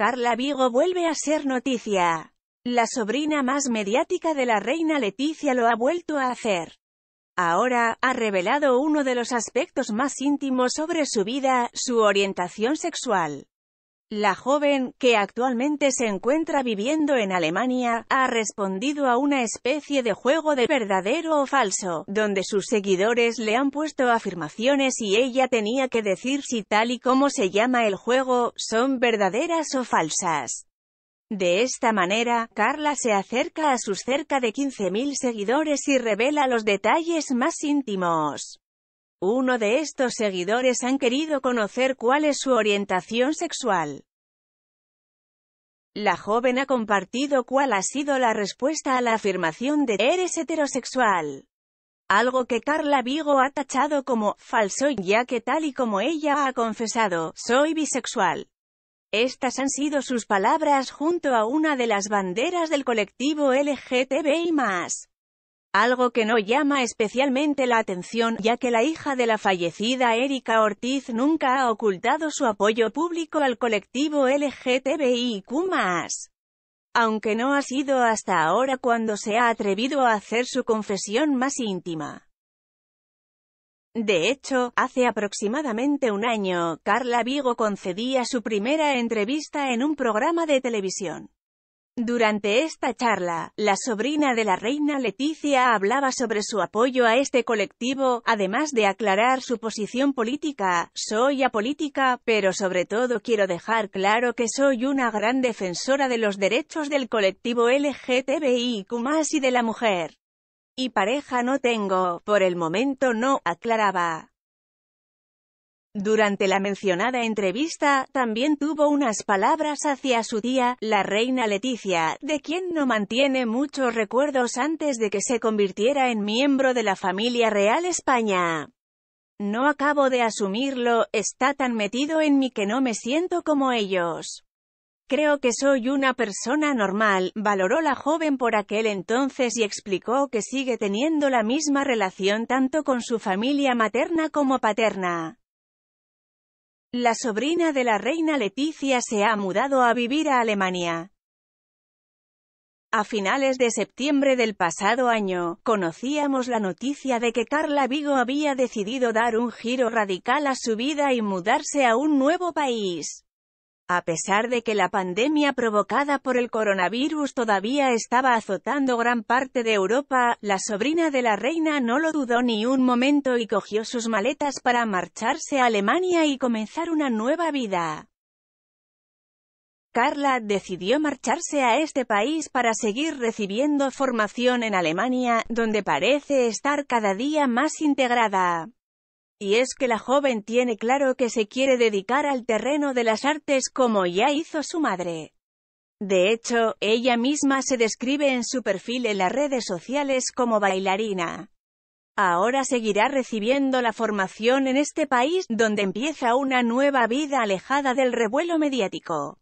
Carla Vigo vuelve a ser noticia. La sobrina más mediática de la reina Leticia lo ha vuelto a hacer. Ahora, ha revelado uno de los aspectos más íntimos sobre su vida, su orientación sexual. La joven, que actualmente se encuentra viviendo en Alemania, ha respondido a una especie de juego de verdadero o falso, donde sus seguidores le han puesto afirmaciones y ella tenía que decir si tal y como se llama el juego, son verdaderas o falsas. De esta manera, Carla se acerca a sus cerca de 15.000 seguidores y revela los detalles más íntimos. Uno de estos seguidores han querido conocer cuál es su orientación sexual. La joven ha compartido cuál ha sido la respuesta a la afirmación de «eres heterosexual». Algo que Carla Vigo ha tachado como «falso» ya que tal y como ella ha confesado «soy bisexual». Estas han sido sus palabras junto a una de las banderas del colectivo LGTBI+ algo que no llama especialmente la atención, ya que la hija de la fallecida Erika Ortiz nunca ha ocultado su apoyo público al colectivo LGTBIQ+. Aunque no ha sido hasta ahora cuando se ha atrevido a hacer su confesión más íntima. De hecho, hace aproximadamente un año, Carla Vigo concedía su primera entrevista en un programa de televisión. Durante esta charla, la sobrina de la reina Leticia hablaba sobre su apoyo a este colectivo, además de aclarar su posición política, soy apolítica, pero sobre todo quiero dejar claro que soy una gran defensora de los derechos del colectivo LGTBIQ+, y de la mujer. Y pareja no tengo, por el momento no, aclaraba. Durante la mencionada entrevista, también tuvo unas palabras hacia su tía, la reina Leticia, de quien no mantiene muchos recuerdos antes de que se convirtiera en miembro de la familia real España. No acabo de asumirlo, está tan metido en mí que no me siento como ellos. Creo que soy una persona normal, valoró la joven por aquel entonces y explicó que sigue teniendo la misma relación tanto con su familia materna como paterna. La sobrina de la reina Leticia se ha mudado a vivir a Alemania. A finales de septiembre del pasado año, conocíamos la noticia de que Carla Vigo había decidido dar un giro radical a su vida y mudarse a un nuevo país. A pesar de que la pandemia provocada por el coronavirus todavía estaba azotando gran parte de Europa, la sobrina de la reina no lo dudó ni un momento y cogió sus maletas para marcharse a Alemania y comenzar una nueva vida. Carla decidió marcharse a este país para seguir recibiendo formación en Alemania, donde parece estar cada día más integrada. Y es que la joven tiene claro que se quiere dedicar al terreno de las artes como ya hizo su madre. De hecho, ella misma se describe en su perfil en las redes sociales como bailarina. Ahora seguirá recibiendo la formación en este país, donde empieza una nueva vida alejada del revuelo mediático.